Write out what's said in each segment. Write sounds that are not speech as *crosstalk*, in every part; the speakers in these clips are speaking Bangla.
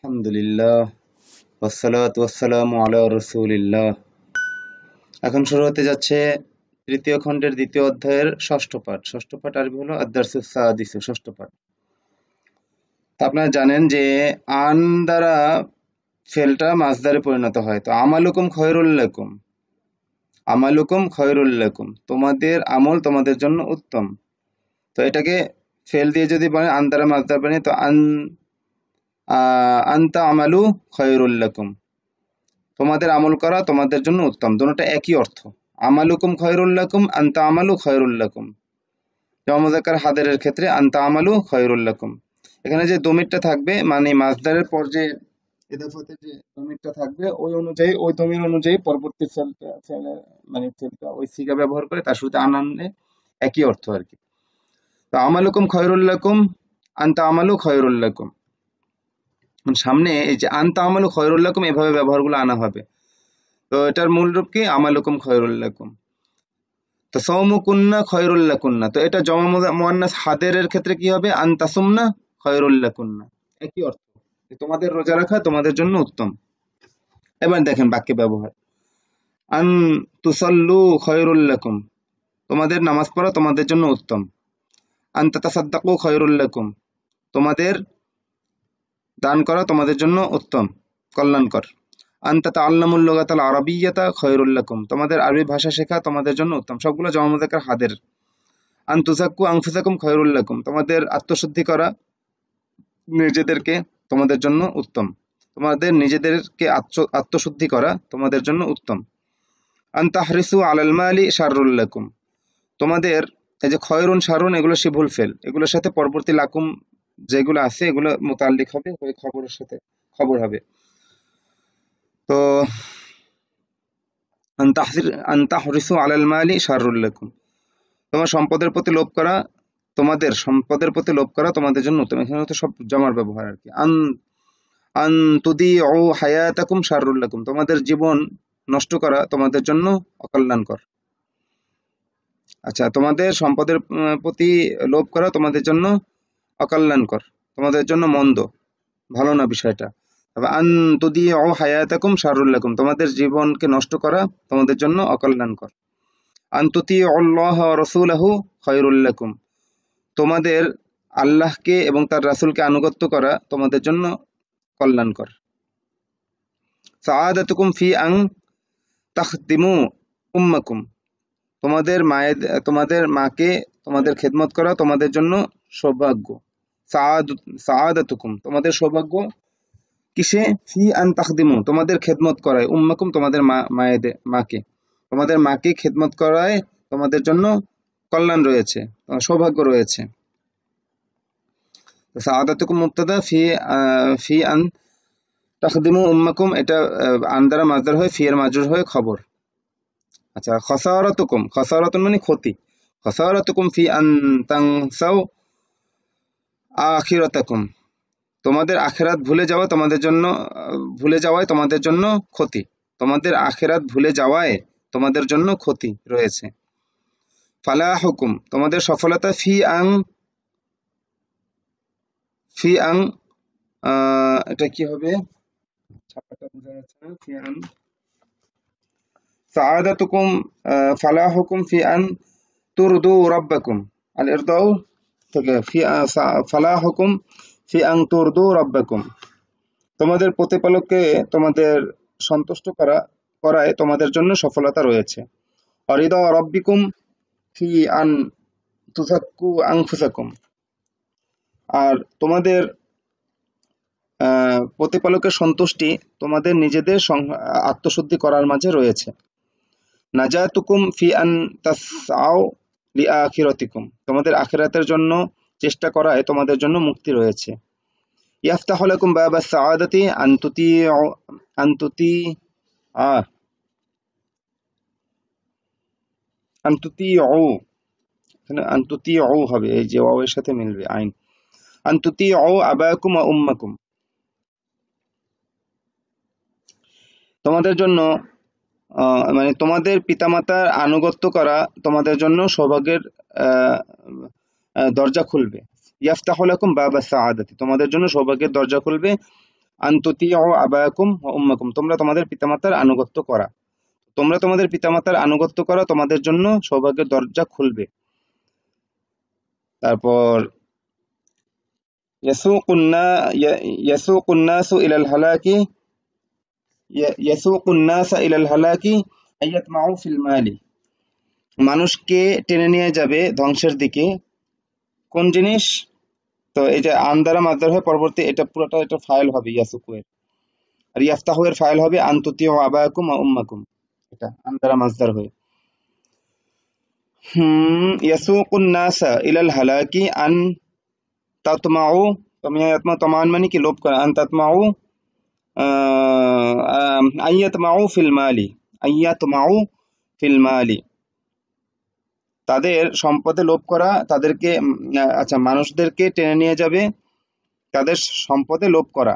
এখন শুরু হতে যাচ্ছে তৃতীয় খণ্ডের দ্বিতীয় অধ্যায়ের ষষ্ঠ পাঠ ষষ্ঠ পাঠ আরবি হলো ষষ্ঠ পাঠ আপনারা জানেন যে আন দ্বারা ফেলটা মাছদারে পরিণত হয় তো আমালুকুম খয়রুল্লাকুম আমালুকুম খয়রুল্লাকুম তোমাদের আমল তোমাদের জন্য উত্তম তো এটাকে ফেল দিয়ে যদি বলেন আন দ্বারা মাছদার বানিয়ে তো আন আন্তা আমালু খয়রুল্লাকুম তোমাদের আমল করা তোমাদের জন্য উত্তম দুটোটা একই অর্থ আমালুকুম খয়রুল্লাকুম আন্তা আমালু খয়রুল্লাকুম জমজাকার হাদারের ক্ষেত্রে আন্তা আমালু খয়রুল্লাকুম এখানে যে দমিরটা থাকবে মানে মাছদারের পর যে এদাফতে যে দমিরটা থাকবে ওই অনুযায়ী ওই দমির অনুযায়ী পরবর্তী মানে ফেলটা ওই সিগা ব্যবহার করে তার সাথে আনানলে একই অর্থ আর কি তো আমালুকুম খয়রুল্লাকুম আন্তা আমালু খয়রুল্লাকুম মানে সামনে এই যে আন তামালু খয়রুল্লাকুম এভাবে ব্যবহারগুলো আনা হবে তো এটার মূল রূপ কি আমালুকুম খয়রুল্লাকুম তো সৌমুকুন্না খয়রুল্লাকুন্না তো এটা জমা মোয়ান্নাস হাদেরের ক্ষেত্রে কি হবে আন তাসুমনা খয়রুল্লাকুন্না একই অর্থ তোমাদের রোজা রাখা তোমাদের জন্য উত্তম এবার দেখেন বাক্যে ব্যবহার আন তুসল্লু খয়রুল্লাকুম তোমাদের নামাজ পড়া তোমাদের জন্য উত্তম আন তাতাসাদ্দাকু খয়রুল্লাকুম তোমাদের দান করা তোমাদের জন্য উত্তম কল্যাণকর আন্তাতা আল্লামুল্লগাতাল আরবিয়তা খয়রুল্লাকুম তোমাদের আরবি ভাষা শেখা তোমাদের জন্য উত্তম সবগুলো জমামুদাকার হাদের আন্তুজাক্কু আংফুজাকুম খয়রুল্লাকুম তোমাদের আত্মশুদ্ধি করা নিজেদেরকে তোমাদের জন্য উত্তম তোমাদের নিজেদেরকে আত্মশুদ্ধি করা তোমাদের জন্য উত্তম আন্তাহরিসু আলালমা আলী সারুল্লাকুম তোমাদের এই যে খয়রুন সারুন এগুলো সে ভুল ফেল এগুলোর সাথে পরবর্তী লাকুম যেগুলো আছে এগুলো মোতালিক হবে ওই খবরের সাথে খবর হবে তো আন্তাহরিসু আলাল মালি শাহরুল্লাকুম তোমার সম্পদের প্রতি করা তোমাদের সম্পদের প্রতি করা তোমাদের জন্য উত্তম এখানে সব জমার ব্যবহার আর কি আন আন তুদি ও হায়াতাকুম শাহরুল্লাকুম তোমাদের জীবন নষ্ট করা তোমাদের জন্য অকল্যাণকর আচ্ছা তোমাদের সম্পদের প্রতি লোভ করা তোমাদের জন্য অকল্যাণকর তোমাদের জন্য মন্দ ভালো না বিষয়টা তবে আন দিয়ে অ হায়াতাকুম শাহরুল্লাকুম তোমাদের জীবনকে নষ্ট করা তোমাদের জন্য অকল্যাণকর আন্ততি অল্লাহ রসুলাহু খয়রুল্লাকুম তোমাদের আল্লাহকে এবং তার রাসুলকে আনুগত্য করা তোমাদের জন্য কল্যাণকর সাহাদাতুকুম ফি আং তাখদিমু উম্মাকুম তোমাদের মায়ের তোমাদের মাকে তোমাদের খেদমত করা তোমাদের জন্য সৌভাগ্য সাআদাতুকুম তোমাদের সৌভাগ্য কিসে ফি আন তাকদিমু তোমাদের খেদমত করায় উম্মাকুম তোমাদের মা মায়েদের মাকে তোমাদের মাকে খেদমত করায় তোমাদের জন্য কল্যাণ রয়েছে সৌভাগ্য রয়েছে সাআদাতুকুম মুক্তাদা ফি ফি আন তাকদিমু উম্মাকুম এটা আন্দারা দ্বারা হয়ে হয় ফি এর মাজুর হয় খবর আচ্ছা খসারাতুকুম খসারাতুন মানে ক্ষতি খসারাতুকুম ফি আন তাংসাও আখিরতাকুম তোমাদের আখেরাত ভুলে যাওয়া তোমাদের জন্য ভুলে যাওয়ায় তোমাদের জন্য ক্ষতি তোমাদের আখেরাত ভুলে যাওয়ায় তোমাদের জন্য ক্ষতি রয়েছে ফালা হুকুম তোমাদের সফলতা ফি আং ফি আং এটা কি হবে ছাপাটা হুকুম ফি আং ফালা হুকুম ফি আন তুরদু রাব্বাকুম আল ইরদাউ থেকে ফালা হুকুম ফি আং দো রব্বাকুম তোমাদের প্রতিপালককে তোমাদের সন্তুষ্ট করা করায় তোমাদের জন্য সফলতা রয়েছে অরিদ রব্বিকুম ফি আন তুসাক্কু আংফুসাকুম আর তোমাদের প্রতিপালকের সন্তুষ্টি তোমাদের নিজেদের আত্মশুদ্ধি করার মাঝে রয়েছে নাজাতুকুম ফি আন তাসাও তোমাদের আখেরাতের জন্য চেষ্টা করায় তোমাদের জন্য মুক্তি রয়েছে ইয়াফতাহ লাকুম বাবা আনতুতি আনতুতি আ ও ও হবে এই যে ও এর সাথে মিলবে আইন আনতুতি ও আবায়কুম উম্মাকুম তোমাদের জন্য মানে তোমাদের পিতামাতার আনুগত্য করা তোমাদের জন্য সৌভাগ্যের দরজা খুলবে ইয়াফতাহুল আকুম বাবা তোমাদের জন্য সৌভাগ্যের দরজা খুলবে আন্ততি ও আবায়কুম উম্মাকুম তোমরা তোমাদের পিতামাতার আনুগত্য করা তোমরা তোমাদের পিতামাতার আনুগত্য করা তোমাদের জন্য সৌভাগ্যের দরজা খুলবে তারপর ইয়াসু ইয়াসুকুন্না ইয়াসুকুন্নাসু ইলাল হালাকি ইয়াসুক উন্নাসা ইলাল হালাকি আয়াত মাউ ফিল মালি মানুষকে টেনে নিয়ে যাবে ধ্বংসের দিকে কোন জিনিস তো এটা আন দ্বারা মাদার হয়ে পরবর্তী এটা পুরোটা এটা ফাইল হবে ইয়াসুকুয়ের আর ইয়াফতাহুয়ের ফাইল হবে আন্ততি ও আবাকুম ও উম্মাকুম এটা আন্দারা দ্বারা মাসদার হয়ে হুম ইয়াসুকুন নাসা ইলাল হালাকি আন তাতমাউ তমিয়াতমা তমান মানে কি লোপ করা আন তাতমাউ আইয়াত মাউ ফিল আলী আইয়াত মাউ ফিল আলী তাদের সম্পদে লোভ করা তাদেরকে আচ্ছা মানুষদেরকে টেনে নিয়ে যাবে তাদের সম্পদে লোভ করা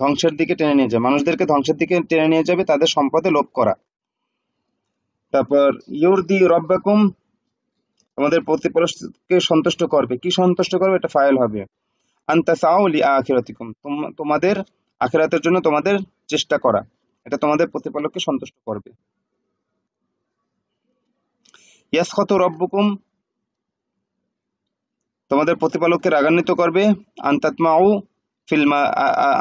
ধ্বংসের দিকে টেনে নিয়ে যাবে মানুষদেরকে ধ্বংসের দিকে টেনে নিয়ে যাবে তাদের সম্পদে লোভ করা তারপর ইউরদি রব্বাকুম আমাদের প্রতিপরকে সন্তুষ্ট করবে কি সন্তুষ্ট করবে এটা ফাইল হবে আন্তা সাউলি আখিরাতিকুম তোমাদের আখেরাতের জন্য তোমাদের চেষ্টা করা এটা তোমাদের প্রতিপালককে সন্তুষ্ট করবে ইয়াসকত রব্বকুম তোমাদের প্রতিপালককে রাগান্বিত করবে আন্তাতমাউ ফিল্মা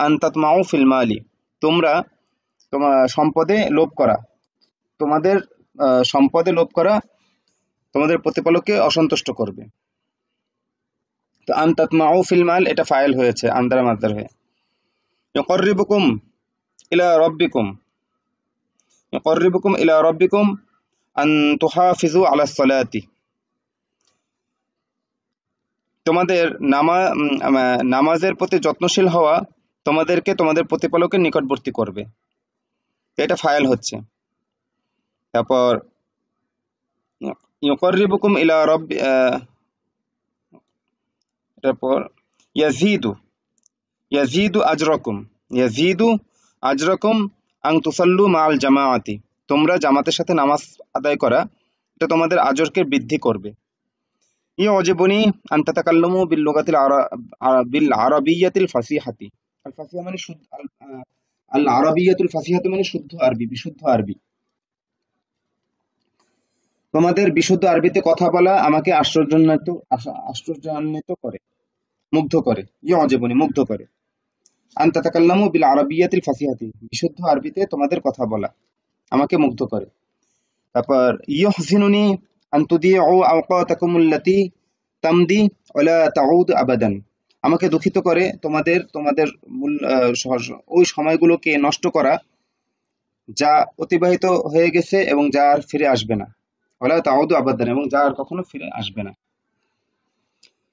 আন্তাতমাউ ফিল্মা আলী তোমরা তোমার সম্পদে লোভ করা তোমাদের সম্পদে লোভ করা তোমাদের প্রতিপালককে অসন্তুষ্ট করবে তো আন্তাতমাউ ফিল্মাল এটা ফাইল হয়েছে আন্দার মাদার হয়ে ইকর্রিবকুম ইলা রব্বিকুম ইকর্রিবুকুম ইলা রব্বিকুম আন তুহাফিজু আলা সালাতি তোমাদের নামা নামাজের প্রতি যত্নশীল হওয়া তোমাদেরকে তোমাদের প্রতিপালকের নিকটবর্তী করবে এটা ফায়াল হচ্ছে তারপর ইউকরিবুকুম ইলা রব্বি তারপর ইয়াজিদু ইয়াজিদু আজরকুম ইয়াজিদু আজরকম আং তুসাল্লু মা আল জামাআতি তোমরা জামাতের সাথে নামাজ আদায় করা এটা তোমাদের আজরকে বৃদ্ধি করবে ই অজীবনী আন্তাতাকাল্লমু বিল লুগাতিল বিল আরবিয়াতিল ফাসিহাতি আল ফাসিহা মানে শুদ্ধ আল আরবিয়াতুল হাতি মানে শুদ্ধ আরবি বিশুদ্ধ আরবি তোমাদের বিশুদ্ধ আরবিতে কথা বলা আমাকে আশ্চর্যান্বিত আশ্চর্যান্বিত করে মুগ্ধ করে ইয়ে অজীবনী মুগ্ধ করে আন্তাতাকাল্লামু বিল আরবিয়াতিল ফাসিহাতি বিশুদ্ধ আরবিতে তোমাদের কথা বলা আমাকে মুগ্ধ করে তারপর ইয়হসিনুনি আন্তুদি আওকাতাকুম আল্লাতি তামদি ওলা তাউদ আবাদান আমাকে দুঃখিত করে তোমাদের তোমাদের মূল ওই সময়গুলোকে নষ্ট করা যা অতিবাহিত হয়ে গেছে এবং যা আর ফিরে আসবে না ওলা তাউদ আবাদান এবং যা আর কখনো ফিরে আসবে না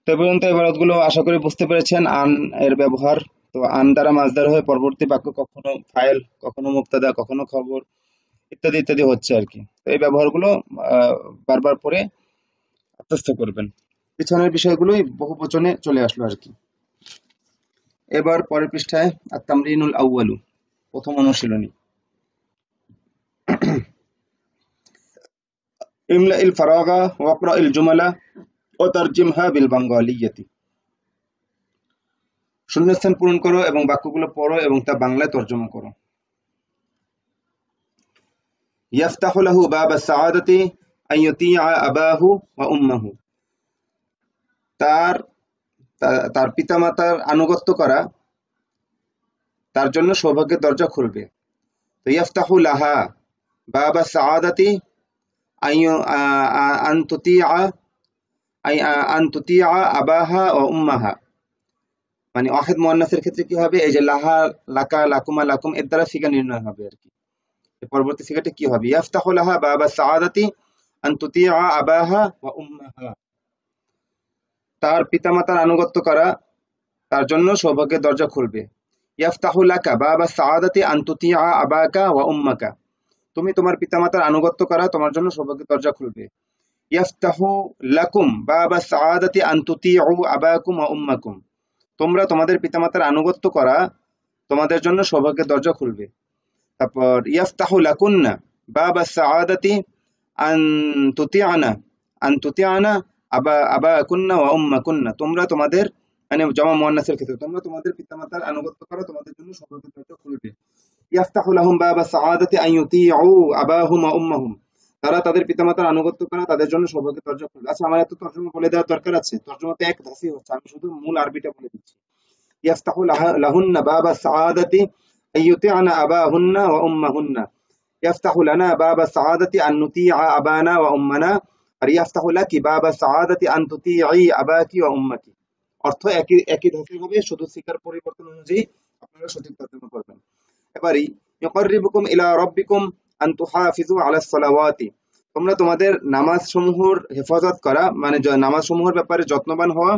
তবে পর্যন্ত এই বারতগুলো আশা করি বুঝতে পেরেছেন আন এর ব্যবহার তো আন দ্বারা মাঝদার হয়ে পরবর্তী বাক্য কখনো ফাইল কখনো মুক্তাদা কখনো খবর ইত্যাদি ইত্যাদি হচ্ছে আর কি তো এই ব্যবহারগুলো বারবার পরে আত্মস্থ করবেন পিছনের বিষয়গুলোই বহু বচনে চলে আসলো আর কি এবার পরের পৃষ্ঠায় আত্মামরিনুল আউ্বালু প্রথম অনুশীলনী ইমলা ইল ফারাগা ওয়াকরা ইল জুমালা ও জিমহা বিল বাঙ্গালিয়াতি শূন্যস্থান পূরণ করো এবং বাক্যগুলো পড়ো এবং তা বাংলায় তর্জমা করো ইয়াফতাহু লাহু বাবা সাআদাতি আইয়তিয়া আবাহু ওয়া উম্মাহু তার তার পিতামাতার আনুগত্য করা তার জন্য সৌভাগ্যের দরজা খুলবে তো ইয়াফতাহু লাহা বাবা সাআদাতি আন তুতিয়া আবাহা ও উম্মাহা মানে অহেদ মোয়ান্নাসের ক্ষেত্রে কি হবে এই যে লাহা লাকা লাকুমা লাকুম এর দ্বারা সিগা নির্ণয় হবে আর কি পরবর্তী সিগাটা কি হবে ইয়াফতাহু লাহা বাবা সাআদাতি আন তুতিয়া আবাহা ওয়া উম্মাহা তার পিতামাতার আনুগত্য করা তার জন্য সৌভাগ্যের দরজা খুলবে ইয়াফতাহু লাকা বাবা সাআদাতি আন তুতিয়া আবাকা ওয়া উম্মাকা তুমি তোমার পিতামাতার আনুগত্য করা তোমার জন্য সৌভাগ্যের দরজা খুলবে ইয়াফতাহু লাকুম বাবা সাআদাতি আন তুতিয়া আবাকুম ওয়া উম্মাকুম তোমরা তোমাদের পিতামাতার আনুগত্য করা তোমাদের জন্য সৌভাগ্যের দরজা খুলবে তারপর ইয়াফতাহু লাকুন্না বা বা সাআদাতি আন তুতি আনা আন তুতি আনা আবা আবা কুন্না ওয়া উম্মা কুন্না তোমরা তোমাদের মানে জমা মোয়ান্নাসের ক্ষেত্রে তোমরা তোমাদের পিতামাতার আনুগত্য করা তোমাদের জন্য সৌভাগ্যের দরজা খুলবে ইয়াফতাহু লাহুম বা বা সাআদাতি আন ইউতিউ আবাহুম ওয়া উম্মাহুম তারা তাদের পিতামাতার আনুগত্য করা তাদের জন্য সৌভাগ্য তর্জমা করবে আচ্ছা আমার এত তর্জমা বলে দেওয়ার দরকার আছে তর্জমা তো এক ধাসি হচ্ছে আমি শুধু মূল আরবিটা বলে দিচ্ছি ইয়াস্তাহু লাহুন্না বাবা সাআদাতি আবাহুন্না ওয়া উম্মাহুন্না ইয়াস্তাহু লানা বাবা সাআদাতি আন নুতিআ আবানা ওয়া উম্মানা আর ইয়াস্তাহু লাকি বাবা সাআদাতি আন আবাকি ওয়া উম্মাকি অর্থ একই একই ধাসি হবে শুধু শিকার পরিবর্তন অনুযায়ী আপনারা সঠিক তর্জমা করবেন এবারে ইউকাররিবুকুম ইলা রাব্বিকুম আন্তুহাফিজু আলাহ তোমরা তোমাদের নামাজ সমূহের হেফাজত করা মানে নামাজ সমূহের ব্যাপারে যত্নবান হওয়া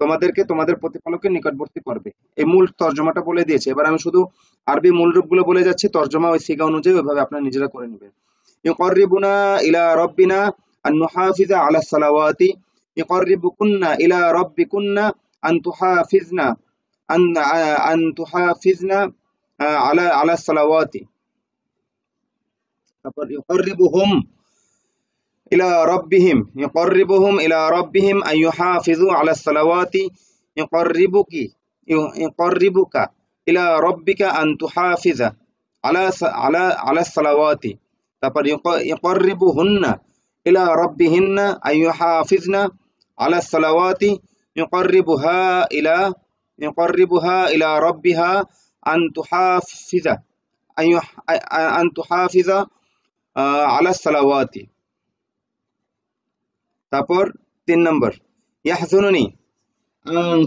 তোমাদেরকে তোমাদের প্রতিপালকের নিকটবর্তী করবে এই মূল তর্জমাটা বলে দিয়েছে এবার আমি শুধু আরবি মূল রূপগুলো বলে যাচ্ছি তর্জমা ওই শিকা অনুযায়ী ওইভাবে আপনার নিজেরা করে নেবেন ইকরিবুনা ইলা রব্বিনা আন নুহাফিজা আলা সালাওয়াতি ইকরিবুকুন্না ইলা রব্বিকুন্না আন তুহাফিজনা আন আন তুহাফিজনা আলা আলা সালাওয়াতি يقربهم إلى ربهم يقربهم إلى ربهم أن يحافظوا على الصلوات يقربك يقربك إلى ربك أن تحافظ على على على الصلوات تقر يقربهن إلى ربهن أن يحافظن على الصلوات يقربها إلى يقربها إلى ربها أن تحافظ أن تحافظ আলা সালাওয়াতি তারপর তিন নম্বর ইয়াহজুনুনি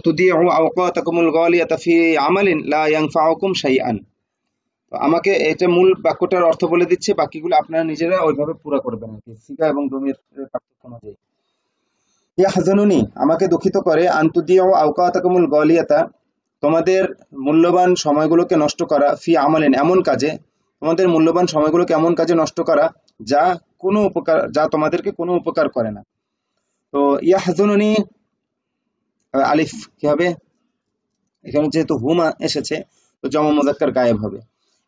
তুদিউ আওকাতাকুমুল গালিয়াতা ফি আমালিন লা ইয়ানফাউকুম শাইআন তো আমাকে এটা মূল বাক্যটার অর্থ বলে দিচ্ছে বাকিগুলো আপনারা নিজেরা ওইভাবে পুরো করবেন আর কি সিগা এবং দমির পার্থক্য অনুযায়ী ইয়াহজানুনি আমাকে দুঃখিত করে আন্তুদিও আওকাতাকুমুল গলিয়াতা তোমাদের মূল্যবান সময়গুলোকে নষ্ট করা ফি আমালেন এমন কাজে তোমাদের মূল্যবান সময়গুলো কেমন কাজে নষ্ট করা যা কোনো উপকার যা তোমাদেরকে কোনো উপকার করে না তো ইয়াহজুনুনি আলিফ কি হবে এখানে যেহেতু হুমা এসেছে তো জমা মোজাক্কার গায়েব হবে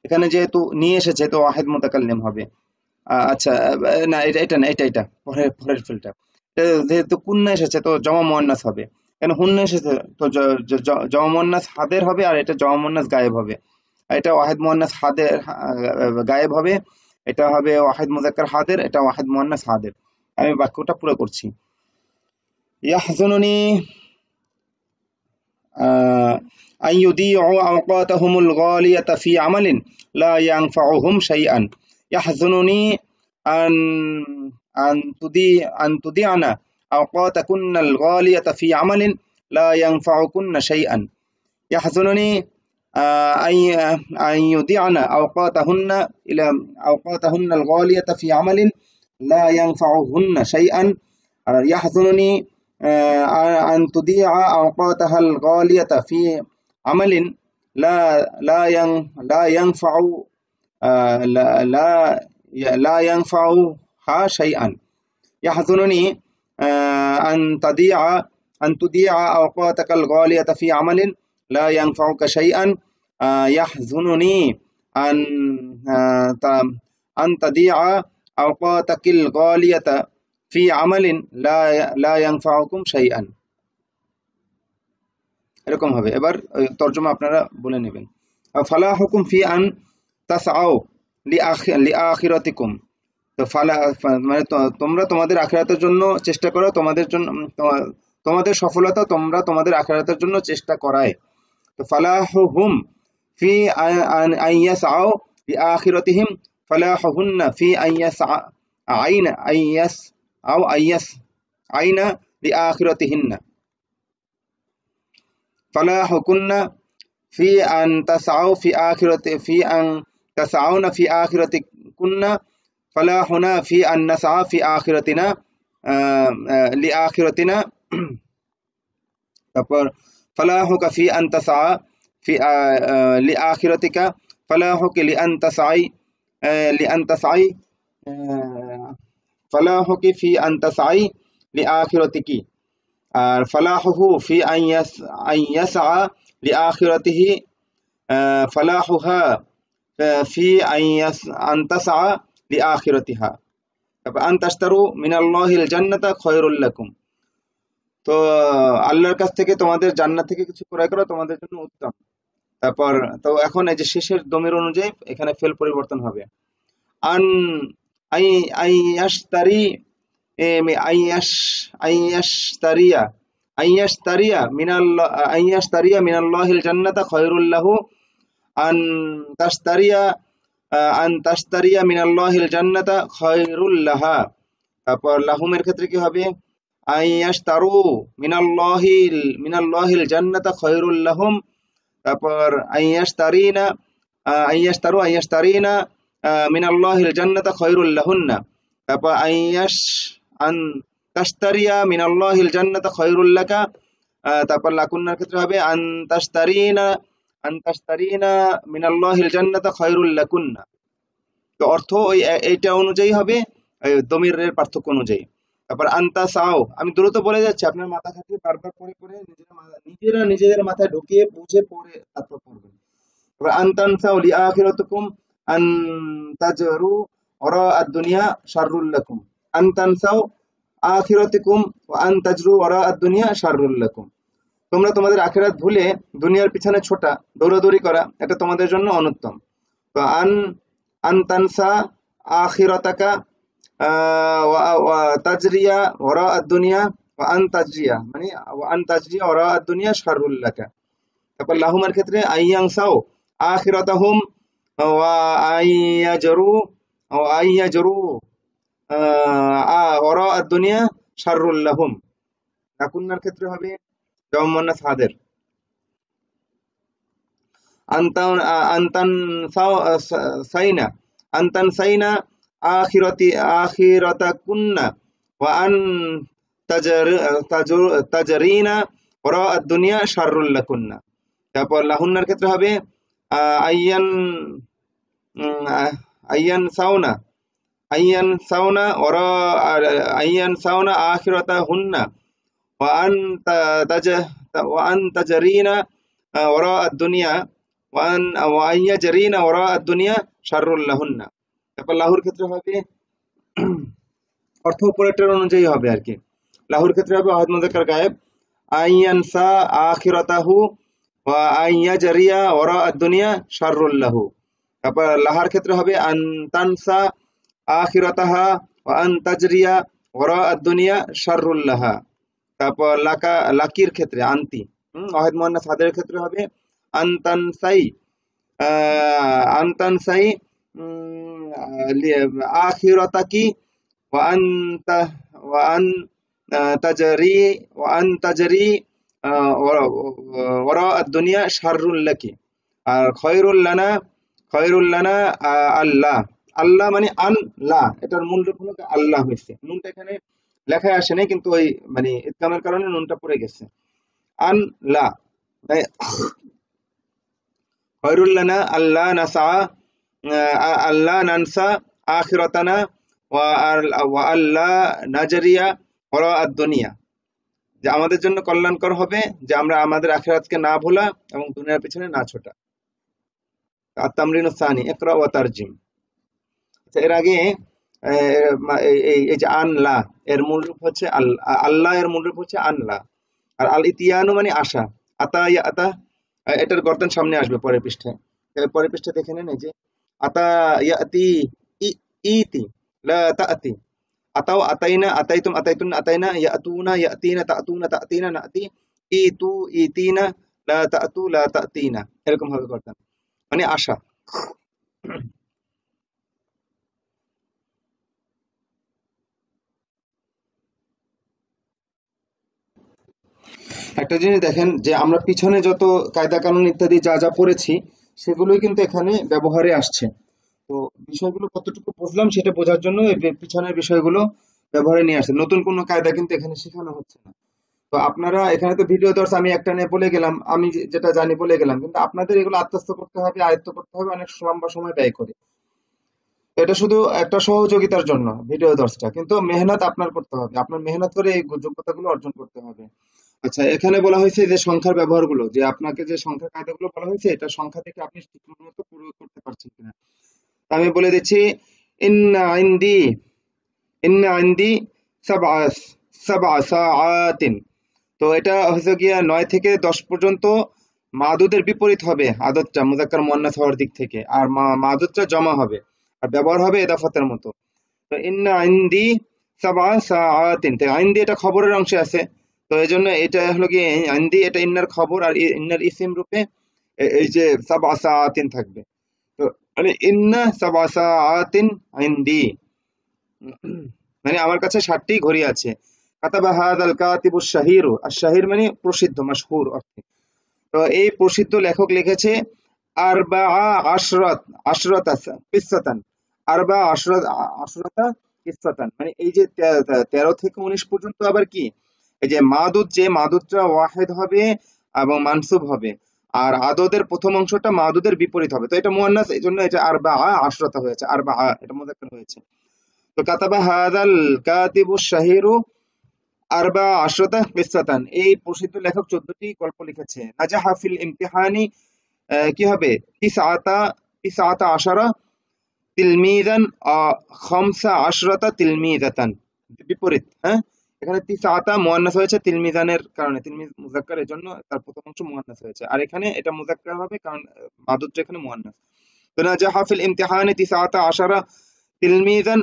এখানে যেহেতু নিয়ে এসেছে তো ওয়াহেদ নেম হবে আচ্ছা না এটা এটা না এটা এটা পরের পরের ফিল্ডটা যেহেতু কুন্না এসেছে তো জমা মোয়ান্নাস হবে কেন হুন্না এসেছে তো জমা মোয়ান্নাস হাদের হবে আর এটা জমা মোয়ান্নাস গায়েব হবে এটা ওয়াহিদ মুয়ান্নাস হাদের গায়েব হবে এটা হবে ওয়াহিদ মুজাক্কার হাদের এটা ওয়াহিদ মুয়ান্নাস হাদের আমি বাক্যটা পুরো করছি ইয়াহজুনুনি أن يضيعوا أوقاتهم الغالية في عمل لا ينفعهم شيئا يحزنني أن أن تضيع أن تضيعن أوقاتكن الغالية في عمل لا ينفعكن شيئا يحزنني آه، أن يضيعن أوقاتهن إلى أوقاتهن الغالية في عمل لا ينفعهن شيئا يحزنني آه، أن تضيع أوقاتها الغالية في عمل لا لا ين لا ينفع آه، لا لا, لا ينفعها شيئا يحزنني أن تضيع أن تضيع أوقاتك الغالية في عمل লা ইয়ানফাউকা শাইআন ইয়াহজুনুনি আন আন তাদিআ আওকাতাকিল গালিয়াতা ফি আমালিন লা লা ইয়ানফাউকুম শাইআন এরকম হবে এবার তর্জমা আপনারা বলে নেবেন ফালা হুকুম ফি আন তাসাও লি আখিরাতিকুম তো ফালা মানে তোমরা তোমাদের আখিরাতের জন্য চেষ্টা করো তোমাদের জন্য তোমাদের সফলতা তোমরা তোমাদের আখিরাতের জন্য চেষ্টা করায় فلاحهم في أن يسعوا لآخرتهم فلاحهن في أن يسعى عين أن يس أو أن يس عين لآخرتهن فلاحكن في أن تسعوا في آخرة في أن تسعون في آخرتكن فلاحنا في أن نسعى في آخرتنا آآ آآ لآخرتنا *clears throat* فلاحك في أن تسعى في آه، آه، لآخرتك فلاحك لأن تسعي آه، لأن تسعي فلاحك في أن تسعي لآخرتك فلاحه في أن يسعى لآخرته فلاحها في أن تسعى لآخرتها أن تشتروا من الله الجنة خير لكم তো আল্লাহর কাছ থেকে তোমাদের জান্নাত থেকে কিছু ক্রয় করা তোমাদের জন্য উত্তম তারপর তো এখন এই যে শেষের দমের অনুযায়ী এখানে ফেল পরিবর্তন হবে আন আই আই আশতারি আই আশ আই আশতারিয়া আইয়াস্তারিয়া মিনাল্লাহ আইয়াস্তারিয়া মিনাল্লাহিল জান্নাতা খায়রুল লাহু আন তাস্তারিয়া আন তাস্তারিয়া মিনাল্লাহিল জান্নাতা খায়রুল তারপর লাহুমের ক্ষেত্রে কি হবে আইয়াশতারু মিনাল্লাহিল মিনাল্লাহিল জান্নাতা খয়রুল লাহুম তারপর আইয়াশতারিনা আইয়াশতারু আইয়াশতারিনা মিনাল্লাহিল জান্নাতা খয়রুল লাহুন্না তারপর আইয়াশ আন তাস্তারিয়া মিনাল্লাহিল জান্নাতা খয়রুল লাকা তারপর লাকুন্নার ক্ষেত্রে হবে আন তাস্তারিনা আন তাস্তারিনা মিনাল্লাহিল জান্নাতা খয়রুল লাকুন্না তো অর্থ ওই এটা অনুযায়ী হবে দমিরের পার্থক্য অনুযায়ী তারপর আন্তা সাও আমি দ্রুত বলে যাচ্ছি আপনার মাথা খাটিয়ে বারবার পরে পরে নিজেরা নিজেরা নিজেদের মাথায় ঢুকিয়ে বুঝে পড়ে তারপর পড়বেন তারপর আন্তান সাও লি আখিরাতুকুম আন তাজরু অর আর দুনিয়া শাররুল লাকুম আন্তান সাও আখিরাতুকুম ওয়া আন তাজরু আর দুনিয়া শাররুল লাকুম তোমরা তোমাদের আখেরাত ভুলে দুনিয়ার পিছনে ছোটা দৌড়াদৌড়ি করা এটা তোমাদের জন্য অনুত্তম তো আন আন্তানসা আখিরাতাকা তাজরিয়া ওরা দুনিয়া আন তাজরিয়া মানে আন তাজরিয়া ওরা দুনিয়া শারুল্লাকা তারপর লাহুমার ক্ষেত্রে আইয়াং সাও আখিরাতাহুম ওয়া আইয়া জরু আইয়া জরু ওরা দুনিয়া শারুল্লাহুম নাকুন্নার ক্ষেত্রে হবে জমন্নাথ হাদের আন্তান আন্তান সাইনা আন্তান সাইনা আখিরতি আখিরতা কুন্না ওয়া আন তাজারিনা ওরা দুনিয়া শারুল্লা কুন্না তারপর লাহুন্নার ক্ষেত্রে হবে আইয়ান আইয়ান সাউনা আইয়ান সাউনা ওরা আইয়ান সাউনা আখিরতা হুন্না ওয়া আন তাজ ওয়া আন তাজারিনা ওরা দুনিয়া ওয়া আন ওয়া আইয়া জারিনা ওরা দুনিয়া শারুল্লাহুন্না তারপর লাহুর ক্ষেত্রে হবে অর্থ অপারেটর অনুযায়ী হবে আর কি লাহুর ক্ষেত্রে হবে আহাদ মুজাক্কার গায়েব আইয়ানসা আখিরাতাহু ওয়া আইয়া জারিয়া ওরা দুনিয়া শাররুল লাহু তারপর লাহার ক্ষেত্রে হবে আনতানসা আখিরাতাহা ওয়া আনতাজরিয়া ওরা দুনিয়া শাররুল লাহা তারপর লাকা লাকির ক্ষেত্রে আনতি অহেদ মোহান্না সাদের ক্ষেত্রে হবে আন্তানসাই আন্তানসাই آخرتك আর খয়রুল লানা খয়রুল লানা আল্লাহ আল্লাহ মানে এটার মূল রূপ আল্লাহ হয়েছে নুনটা এখানে লেখায় আসে নাই কিন্তু ওই মানে ইতকামের কারণে নুনটা পড়ে গেছে আন খয়রুল লানা আল্লাহ নাসা আল্লাহ নানসা আখিরতানা ওয়া আল্লাহ নাজারিয়া ওরা যে আমাদের জন্য কল্যাণকর হবে যে আমরা আমাদের আখেরাতকে না ভোলা এবং দুনিয়ার পিছনে না ছোটা আত্মামরিন সানি একরা ওয়া তারজিম আচ্ছা এর আগে এই যে আনলা এর মূল রূপ হচ্ছে আল্লাহ আল্লাহ এর মূল রূপ হচ্ছে আনলা আর আল ইতিয়ানু মানে আশা আতা আতা এটার গর্তন সামনে আসবে পরের পৃষ্ঠায় পরের পৃষ্ঠা দেখে নেন এই যে ata ya'ti iti la ta'ti atau ataina ataitum ataitun ataina ya'tuna ya'tina ta'tuna ta'tina na'ti itu itina লা তাতু লা তাতিনা এরকম ভাবে করতাম মানে আশা একটা জিনিস দেখেন যে আমরা পিছনে যত কায়দা কানুন ইত্যাদি যা যা পড়েছি সেগুলোই কিন্তু এখানে ব্যবহারে আসছে তো বিষয়গুলো কতটুকু বুঝলাম সেটা বোঝার জন্য পিছনের বিষয়গুলো ব্যবহারে নিয়ে আসছে নতুন কোনো কায়দা কিন্তু এখানে শেখানো হচ্ছে না তো আপনারা এখানে তো ভিডিও দর্শ আমি একটা নিয়ে বলে গেলাম আমি যেটা জানি বলে গেলাম কিন্তু আপনাদের এগুলো আত্মস্থ করতে হবে আয়ত্ত করতে হবে অনেক লম্বা সময় ব্যয় করে এটা শুধু একটা সহযোগিতার জন্য ভিডিও দর্শটা কিন্তু মেহনত আপনার করতে হবে আপনার মেহনত করে এই যোগ্যতাগুলো অর্জন করতে হবে আচ্ছা এখানে বলা হয়েছে যে সংখ্যার ব্যবহারগুলো যে আপনাকে যে সংখ্যার কায়দাগুলো বলা হয়েছে এটা সংখ্যা থেকে আপনি ঠিকমতো প্রয়োগ করতে পারছেন কিনা আমি বলে দিচ্ছি ইন্না ইন্দি ইন্না ইন্দি সাবাতিন তো এটা হয়েছে গিয়া নয় থেকে দশ পর্যন্ত মাদুদের বিপরীত হবে আদতটা মুজাক্কার মুয়ান্নাস হওয়ার দিক থেকে আর মাদুদটা জমা হবে আর ব্যবহার হবে এদাফাতের মতো তো ইন্না ইন্দি সাবা সাআতিন তো আইন এটা খবরের অংশে আছে তো এই জন্য এটা হলো কি আন্দি এটা ইন্নার খবর আর ইন্নার ইসিম রূপে এই যে সাবাসা আতিন থাকবে তো মানে ইন্না সাবাসা আতিন আইন্দি মানে আমার কাছে সাতটি ঘড়ি আছে কাতাবা হাদ আল কাতিবু শাহির আর শাহির মানে প্রসিদ্ধ মাসহুর অর্থে তো এই প্রসিদ্ধ লেখক লিখেছে আরবা আশরত আশরত কিসাতান আরবা আশরত আশরতা কিসাতান মানে এই যে তেরো থেকে উনিশ পর্যন্ত আবার কি এই যে মাদুদ যে মাদুদটা ওয়াহেদ হবে এবং মানসুব হবে আর আদদের প্রথম অংশটা মাদুদের বিপরীত হবে তো এটা মোয়ান্নাস এই জন্য এটা আর বা আশ্রতা হয়েছে আর বা এটা মোজাক্কার হয়েছে তো কাতাবা হাদাল কাতিবু শাহিরু আর বা আশ্রতা কিসাতান এই প্রসিদ্ধ লেখক চোদ্দটি গল্প লিখেছে নাজা হাফিল ইমতিহানি কি হবে তিসাতা তিসাতা আশারা তিলমিদান খামসা আশরাতা তিলমিদাতান বিপরীত হ্যাঁ এখানে তিসা আতা মুয়ান্নাস হয়েছে তিলমিজানের কারণে তিলমিজ মুজাক্কার এর জন্য তার প্রথম অংশ মুয়ান্নাস হয়েছে আর এখানে এটা মুজাক্কার হবে কারণ মাদুদটা এখানে মুয়ান্নাস তো নাজাহা ফিল ইমতিহানে আতা আশারা তিলমিজান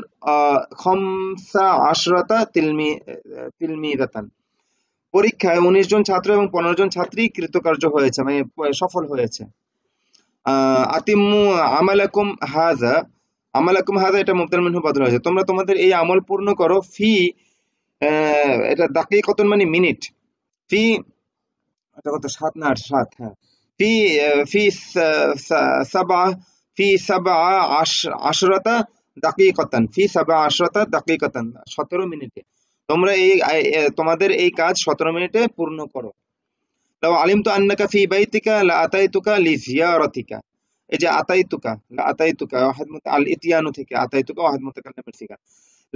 খমসা আশরাতা তিলমি তিলমিজাতান পরীক্ষায় উনিশ জন ছাত্র এবং পনেরো জন ছাত্রী কৃতকার্য হয়েছে মানে সফল হয়েছে আতিমু আমালাকুম হাজা আমালাকুম হাজা এটা মুবদাল মিনহু বদল হয়েছে তোমরা তোমাদের এই আমল পূর্ণ করো ফি এটা কত মানে মিনিট ফি এটা কত সাত না আট সাত হ্যাঁ ফি ফি সাবা ফি সাবা আশরতা দাকি কতন ফি সাবা আশরতা কতন সতেরো মিনিটে তোমরা এই তোমাদের এই কাজ সতেরো মিনিটে পূর্ণ করো লাও তো আন্নাকা ফি বাইতিকা লা আতাইতুকা লি জিয়ারতিকা এই যে আতাইতুকা লা আতাইতুকা তুকা মুতা আল ইতিয়ানু থেকে আতাইতুকা তুকা মুতাকাল্লামের সিগা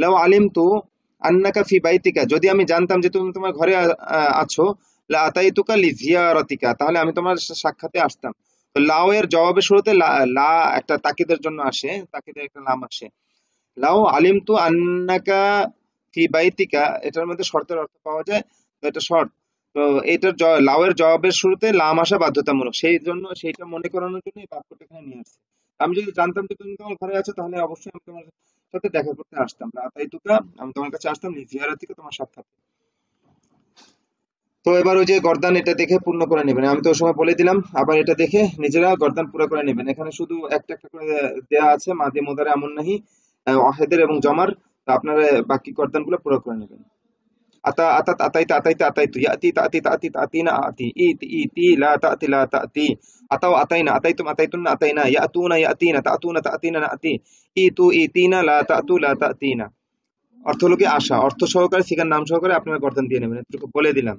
লাও তো আন্নাকা ফি বাইতিকা যদি আমি জানতাম যে তুমি তোমার ঘরে আছো লা আতাইতুকা লি জিয়ারতিকা তাহলে আমি তোমার সাক্ষাতে আসতাম তো লাও এর জবাবে শুরুতে লা একটা তাকিদের জন্য আসে তাকিদের একটা নাম আসে লাও আলিম তু আন্নাকা ফি বাইতিকা এটার মধ্যে শর্তের অর্থ পাওয়া যায় তো এটা শর্ত তো এটার লাও এর জবাবের শুরুতে লাম আসা বাধ্যতামূলক সেই জন্য সেইটা মনে করানোর জন্য এই বাক্যটা এখানে নিয়ে আসছে আমি যদি জানতাম যে তুমি তোমার ঘরে আছো তাহলে অবশ্যই আমি তোমার সাথে দেখা করতে আসতাম না তাই তুকা আমি তোমার কাছে আসতাম লিজিয়ারা থেকে তোমার সাক্ষাৎ তো এবার ওই যে গর্দান এটা দেখে পূর্ণ করে নেবেন আমি তো সময় বলে দিলাম আবার এটা দেখে নিজেরা গর্দান পুরো করে নেবেন এখানে শুধু একটা একটা করে দেওয়া আছে মাদি মোদারে এমন নাহি অহেদের এবং জমার আপনারা বাকি গুলো পুরো করে নেবেন أتى أتت أتيت أتيت أتيت يأتي تأتي تأتي تأتينا أتي إيت إيتي ta تأتي لا ta أتوا أتينا أتيتم أتيتن أتينا يأتون يأتينا تأتون تأتينا نأتي ta إيتينا لا ta لا تأتينا অর্থ হলো আশা অর্থ সহকারে সেখানে নাম সহকারে আপনারা গর্দন দিয়ে নেবেন এটুকু বলে দিলাম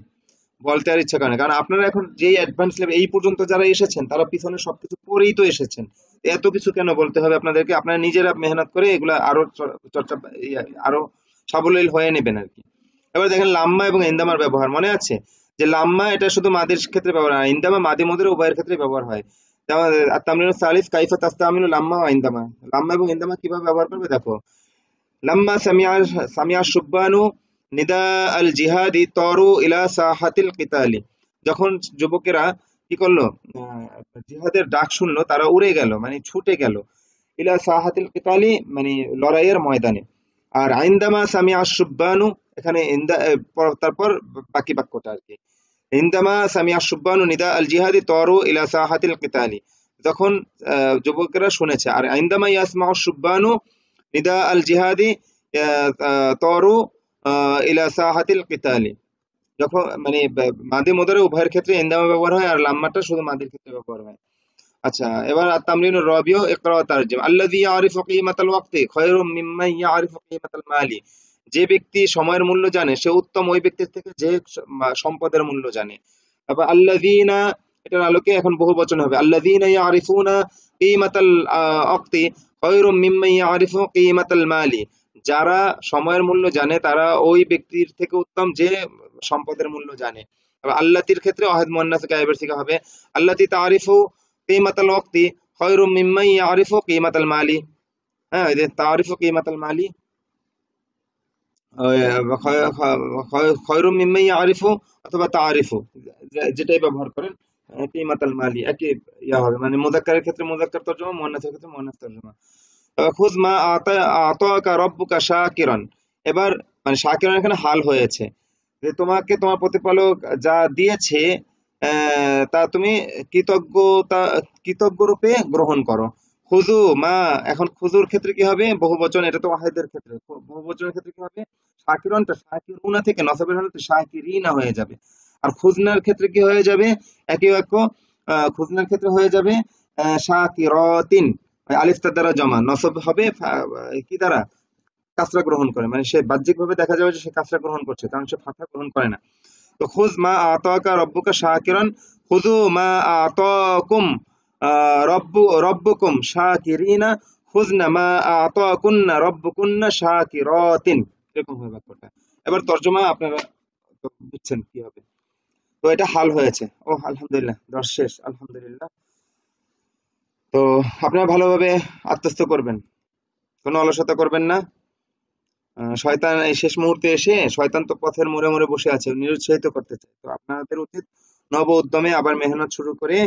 বলতে আর ইচ্ছা করে না কারণ আপনারা এখন যেই অ্যাডভান্স লেভেল এই পর্যন্ত যারা এসেছেন তারা পিছনে সবকিছু পরেই তো এসেছেন এত কিছু কেন বলতে হবে আপনাদেরকে আপনারা নিজেরা মেহনত করে এগুলো আরো চর্চা আরো সাবলীল হয়ে নেবেন আর কি এবার দেখেন লাম্মা এবং ইন্দামার ব্যবহার মনে আছে যে লাম্মা এটা শুধু মাদির ক্ষেত্রে ব্যবহার হয় ইন্দামা মাদি মদের উভয়ের ক্ষেত্রে ব্যবহার হয় কাইফা লাম্মা এবং কিভাবে ব্যবহার করবে দেখো লাম্মা সুব্বানু নিদা আল জিহাদি তরু ইলা যখন যুবকেরা কি করলো জিহাদের ডাক শুনলো তারা উড়ে গেল মানে ছুটে গেল ইলা সাহাতিল কিতালি মানে লড়াইয়ের ময়দানে আর আইন্দামা সামিয়া সুব্বানু এখানে তারপর বাকি বাক্যটা আর কি ইন্দামা সামিয়া সুব্বানু নিদা আল জিহাদি তরু ইলা সাহাতিল কিতালি যখন যুবকেরা শুনেছে আর ইন্দামা ইয়াসমা সুব্বানু নিদা আল জিহাদি তরু ইলা সাহাতিল কিতালি যখন মানে মাদি মোদারে উভয়ের ক্ষেত্রে ইন্দামা ব্যবহার হয় আর লাম্মাটা শুধু মাদির ক্ষেত্রে ব্যবহার হয় আচ্ছা এবার তামরিন রবিও ইকরা তারজিম আল্লাযী ইয়ারিফু কিমাতাল ওয়াক্তি খায়রুম মিম্মা ইয়ারিফু কিমাতাল মালি যে ব্যক্তি সময়ের মূল্য জানে সে উত্তম ওই ব্যক্তির থেকে যে সম্পদের মূল্য জানে তারপর আল্লাদিনা এটার আলোকে এখন বহু বচন হবে আল্লাদিনা আরিফুনা কিমাতাল অক্তি খৈরুম মিম্মাইয়া আরিফু কিমাতাল মালি যারা সময়ের মূল্য জানে তারা ওই ব্যক্তির থেকে উত্তম যে সম্পদের মূল্য জানে আল্লাতির ক্ষেত্রে অহেদ মোহান্নাস গায়েবের থেকে হবে আল্লাতি তারিফু কিমাতাল অক্তি খৈরুম মিম্মাইয়া আরিফু কিমাতাল মালি হ্যাঁ তারিফু কিমাতাল মালি খয়রুম আরিফো অথবা তা আরিফো যেটাই ব্যবহার করেন কিমাতাল মালি একই ইয়া হবে মানে মোজাক্কারের ক্ষেত্রে মোজাক্কার তর্জমা ক্ষেত্রে তর্জমা খুজ মা রব্বুকা এবার মানে এখানে হাল হয়েছে যে তোমাকে তোমার প্রতিপালক যা দিয়েছে তা তুমি কৃতজ্ঞতা কৃতজ্ঞ রূপে গ্রহণ করো খুজু মা এখন খুজুর ক্ষেত্রে কি হবে বহু বচন এটা তো ওয়াহিদের ক্ষেত্রে বহু বচনের ক্ষেত্রে কি হবে শাকিরনটা শাকিরুনা থেকে নসবের হলে শাকিরিনা হয়ে যাবে আর খুজনার ক্ষেত্রে কি হয়ে যাবে একই বাক্য খুজনার ক্ষেত্রে হয়ে যাবে শাকিরতিন মানে আলিফটা দ্বারা জমা নসব হবে কি দ্বারা কাঁচরা গ্রহণ করে মানে সে বাহ্যিক ভাবে দেখা যাবে যে সে কাঁচরা গ্রহণ করছে কারণ সে ফাঁকা গ্রহণ করে না তো খুজ মা আতাকা রব্বুকা শাকিরান খুজু মা আতাকুম রব্বু রব্বুকুম শাকিরিনা খুজনা মা আতাকুন্না রব্বুকুন্না শাকিরাতিন এরকম হবে বাক্যটা এবার তর্জমা আপনারা বুঝছেন কি হবে তো এটা হাল হয়েছে ও আলহামদুলিল্লাহ দশ শেষ আলহামদুলিল্লাহ তো আপনারা ভালোভাবে আত্মস্থ করবেন কোনো অলসতা করবেন না শয়তান এই শেষ মুহূর্তে এসে শয়তান তো পথের মোড়ে মোড়ে বসে আছে নিরুৎসাহিত করতে চায় তো আপনাদের উচিত নব উদ্যমে আবার মেহনত শুরু করে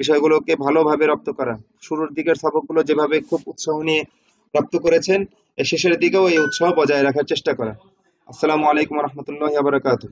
বিষয়গুলোকে ভালোভাবে রপ্ত করা শুরুর দিকের সবকগুলো যেভাবে খুব উৎসাহ নিয়ে প্রাপ্ত করেছেন শেষের দিকেও এই উৎসাহ বজায় রাখার চেষ্টা করা আসসালামু আলাইকুম রহমতুল্লাহ বারকাতুহ